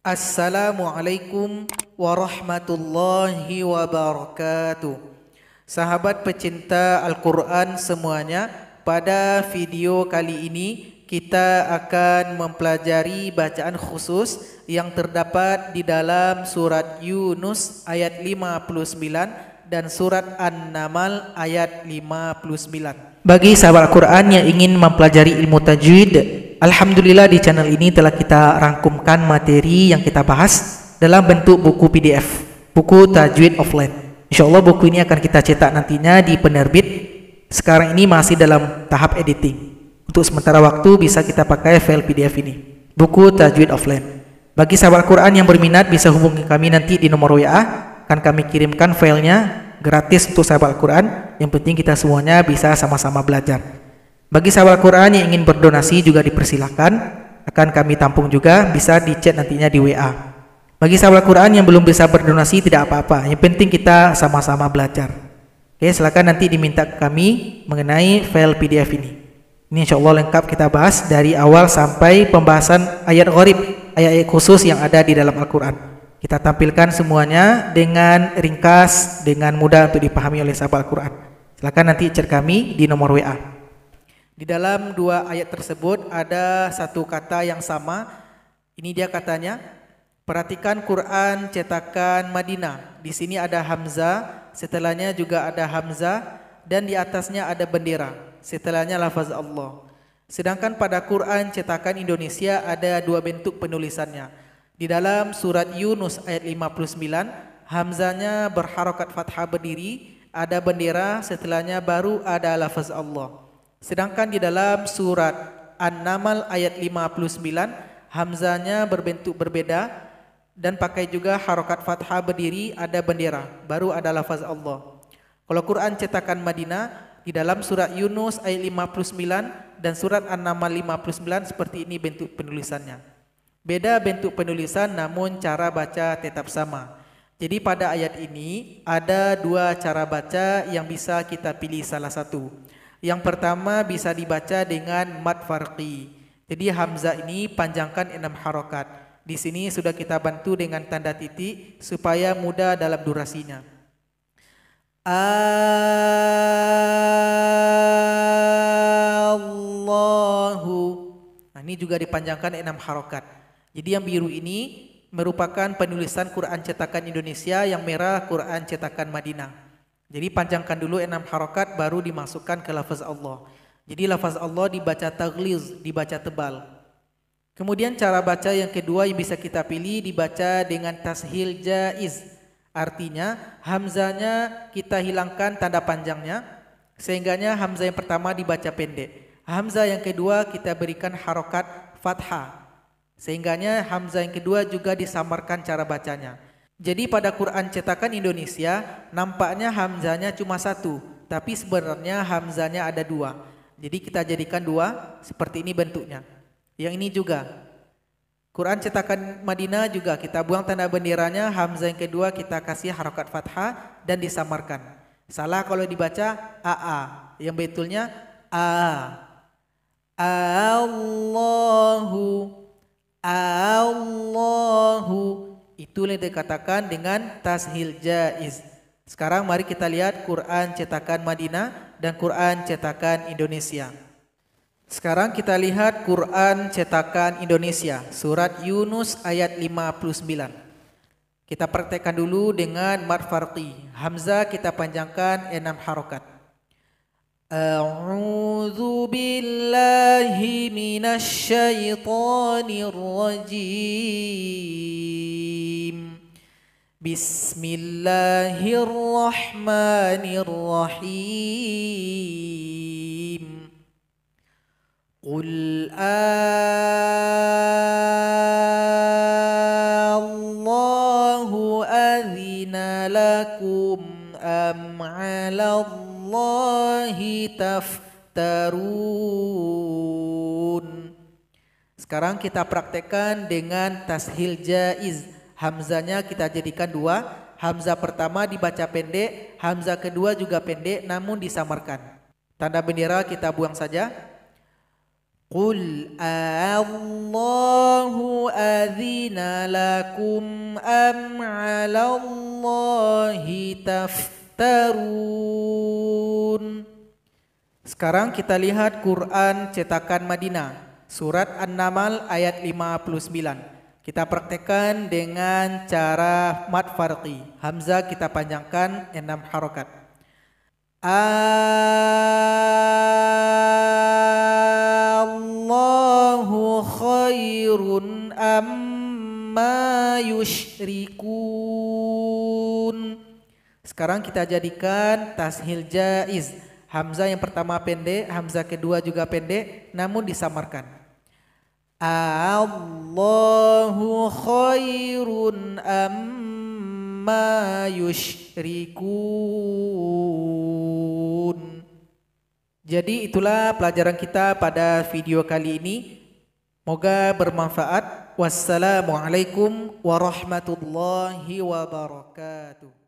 Assalamualaikum warahmatullahi wabarakatuh. Sahabat pecinta Al-Quran semuanya, pada video kali ini kita akan mempelajari bacaan khusus yang terdapat di dalam surat Yunus ayat 59 dan surat An-Namal ayat 59. Bagi sahabat Al-Quran yang ingin mempelajari ilmu tajwid, Alhamdulillah di channel ini telah kita rangkum akan materi yang kita bahas dalam bentuk buku PDF, buku tajwid offline. Insya Allah buku ini akan kita cetak nantinya di penerbit. Sekarang ini masih dalam tahap editing. Untuk sementara waktu bisa kita pakai file PDF ini. Buku tajwid offline. Bagi sahabat Quran yang berminat bisa hubungi kami nanti di nomor WA. Akan kami kirimkan filenya gratis untuk sahabat Quran. Yang penting kita semuanya bisa sama-sama belajar. Bagi sahabat Quran yang ingin berdonasi juga dipersilahkan akan kami tampung juga bisa di chat nantinya di WA bagi sahabat Quran yang belum bisa berdonasi tidak apa-apa yang penting kita sama-sama belajar oke silakan nanti diminta ke kami mengenai file PDF ini ini insya Allah lengkap kita bahas dari awal sampai pembahasan ayat gharib ayat-ayat khusus yang ada di dalam Al-Quran kita tampilkan semuanya dengan ringkas, dengan mudah untuk dipahami oleh sahabat Al-Quran. Silakan nanti chat kami di nomor WA. Di dalam dua ayat tersebut ada satu kata yang sama. Ini dia katanya, perhatikan Quran cetakan Madinah. Di sini ada hamzah, setelahnya juga ada hamzah dan di atasnya ada bendera. Setelahnya lafaz Allah. Sedangkan pada Quran cetakan Indonesia ada dua bentuk penulisannya. Di dalam surat Yunus ayat 59, Hamzahnya berharokat fathah berdiri, ada bendera, setelahnya baru ada lafaz Allah. Sedangkan di dalam surat an namal ayat 59 Hamzahnya berbentuk berbeda dan pakai juga harokat fathah berdiri ada bendera baru ada lafaz Allah. Kalau Quran cetakan Madinah di dalam surat Yunus ayat 59 dan surat An-Naml 59 seperti ini bentuk penulisannya. Beda bentuk penulisan namun cara baca tetap sama. Jadi pada ayat ini ada dua cara baca yang bisa kita pilih salah satu. Yang pertama bisa dibaca dengan mad farqi. Jadi hamzah ini panjangkan enam harokat. Di sini sudah kita bantu dengan tanda titik supaya mudah dalam durasinya. Allahu. Nah, ini juga dipanjangkan enam harokat. Jadi yang biru ini merupakan penulisan Quran cetakan Indonesia, yang merah Quran cetakan Madinah. Jadi panjangkan dulu enam harokat baru dimasukkan ke lafaz Allah. Jadi lafaz Allah dibaca taghliz, dibaca tebal. Kemudian cara baca yang kedua yang bisa kita pilih dibaca dengan tashil jaiz. Artinya hamzanya kita hilangkan tanda panjangnya sehingganya hamzah yang pertama dibaca pendek. Hamzah yang kedua kita berikan harokat fathah. Sehingganya hamzah yang kedua juga disamarkan cara bacanya. Jadi pada Quran cetakan Indonesia nampaknya hamzanya cuma satu, tapi sebenarnya hamzanya ada dua. Jadi kita jadikan dua seperti ini bentuknya. Yang ini juga. Quran cetakan Madinah juga kita buang tanda benderanya, hamzah yang kedua kita kasih harokat fathah dan disamarkan. Salah kalau dibaca AA, yang betulnya A. Allahu Allahu Itulah yang dikatakan dengan tashil jaiz. Sekarang mari kita lihat Quran cetakan Madinah dan Quran cetakan Indonesia. Sekarang kita lihat Quran cetakan Indonesia, surat Yunus ayat 59. Kita praktekkan dulu dengan mad farqi. Hamzah kita panjangkan enam harokat. أعوذ بالله من الشيطان الرجيم بسم الله الرحمن الرحيم قل آه الله أذن لكم أم على الله Allahi taftarun. Sekarang kita praktekkan dengan tashil jaiz. Hamzanya kita jadikan dua. Hamzah pertama dibaca pendek, Hamzah kedua juga pendek namun disamarkan. Tanda bendera kita buang saja. Qul Allahu adzina lakum am taftarun tarun. Sekarang kita lihat Quran cetakan Madinah, surat an namal ayat 59. Kita praktekkan dengan cara mad farqi. Hamzah kita panjangkan enam harokat. Allahu khairun amma yushrikun. Sekarang kita jadikan tashil jaiz. Hamzah yang pertama pendek, hamzah kedua juga pendek, namun disamarkan. Allahu khairun amma yushrikun. Jadi itulah pelajaran kita pada video kali ini. Moga bermanfaat. Wassalamualaikum warahmatullahi wabarakatuh.